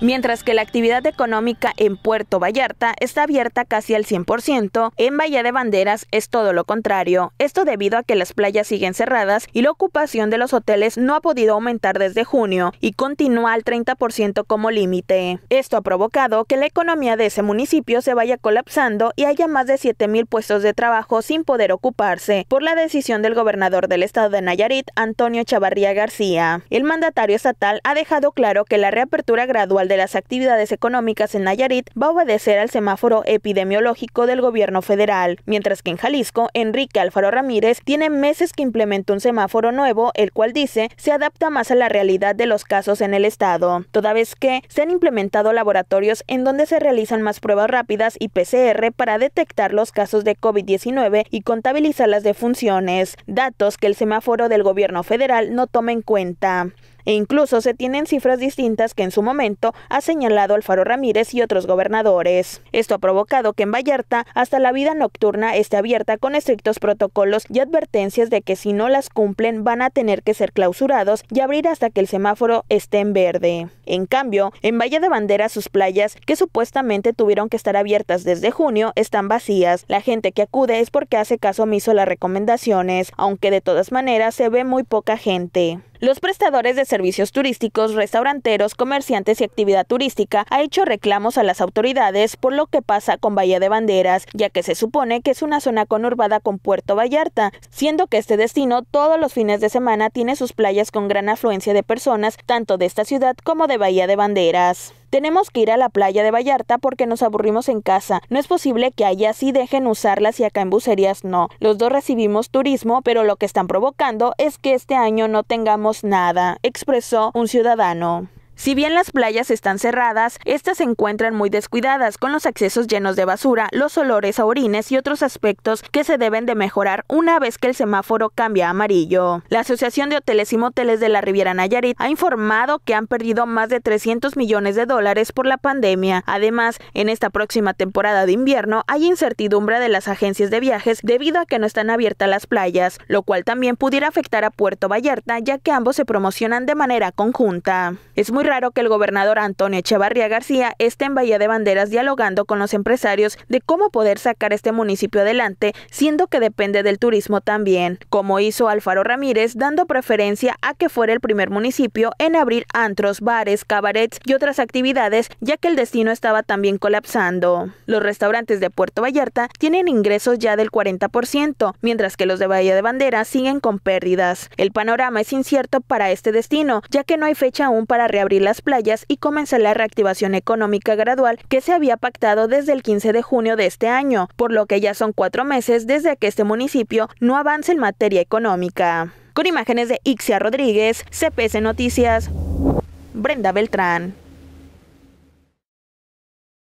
Mientras que la actividad económica en Puerto Vallarta está abierta casi al 100%, en Bahía de Banderas es todo lo contrario. Esto debido a que las playas siguen cerradas y la ocupación de los hoteles no ha podido aumentar desde junio y continúa al 30% como límite. Esto ha provocado que la economía de ese municipio se vaya colapsando y haya más de 7.000 puestos de trabajo sin poder ocuparse por la decisión del gobernador del estado de Nayarit, Antonio Chavarría García. El mandatario estatal ha dejado claro que la reapertura gradual de las Actividades Económicas en Nayarit va a obedecer al semáforo epidemiológico del gobierno federal, mientras que en Jalisco, Enrique Alfaro Ramírez tiene meses que implementó un semáforo nuevo, el cual dice se adapta más a la realidad de los casos en el estado, toda vez que se han implementado laboratorios en donde se realizan más pruebas rápidas y PCR para detectar los casos de COVID-19 y contabilizar las defunciones, datos que el semáforo del gobierno federal no toma en cuenta. E incluso se tienen cifras distintas que en su momento ha señalado Alfaro Ramírez y otros gobernadores. Esto ha provocado que en Vallarta hasta la vida nocturna esté abierta con estrictos protocolos y advertencias de que si no las cumplen van a tener que ser clausurados y abrir hasta que el semáforo esté en verde. En cambio, en Valle de Bandera sus playas, que supuestamente tuvieron que estar abiertas desde junio, están vacías. La gente que acude es porque hace caso omiso a las recomendaciones, aunque de todas maneras se ve muy poca gente. Los prestadores de servicios turísticos, restauranteros, comerciantes y actividad turística ha hecho reclamos a las autoridades por lo que pasa con Bahía de Banderas, ya que se supone que es una zona conurbada con Puerto Vallarta, siendo que este destino todos los fines de semana tiene sus playas con gran afluencia de personas, tanto de esta ciudad como de Bahía de Banderas. Tenemos que ir a la playa de Vallarta porque nos aburrimos en casa. No es posible que allá sí dejen usarlas y acá en bucerías no. Los dos recibimos turismo, pero lo que están provocando es que este año no tengamos nada, expresó un ciudadano. Si bien las playas están cerradas, estas se encuentran muy descuidadas, con los accesos llenos de basura, los olores a orines y otros aspectos que se deben de mejorar una vez que el semáforo cambia a amarillo. La Asociación de Hoteles y Moteles de la Riviera Nayarit ha informado que han perdido más de 300 millones de dólares por la pandemia. Además, en esta próxima temporada de invierno hay incertidumbre de las agencias de viajes debido a que no están abiertas las playas, lo cual también pudiera afectar a Puerto Vallarta, ya que ambos se promocionan de manera conjunta. Es muy raro que el gobernador Antonio Echevarría García esté en Bahía de Banderas dialogando con los empresarios de cómo poder sacar este municipio adelante, siendo que depende del turismo también, como hizo Alfaro Ramírez, dando preferencia a que fuera el primer municipio en abrir antros, bares, cabarets y otras actividades, ya que el destino estaba también colapsando. Los restaurantes de Puerto Vallarta tienen ingresos ya del 40%, mientras que los de Bahía de Banderas siguen con pérdidas. El panorama es incierto para este destino, ya que no hay fecha aún para reabrir las playas y comenzar la reactivación económica gradual que se había pactado desde el 15 de junio de este año, por lo que ya son cuatro meses desde que este municipio no avance en materia económica. Con imágenes de Ixia Rodríguez, CPS Noticias, Brenda Beltrán.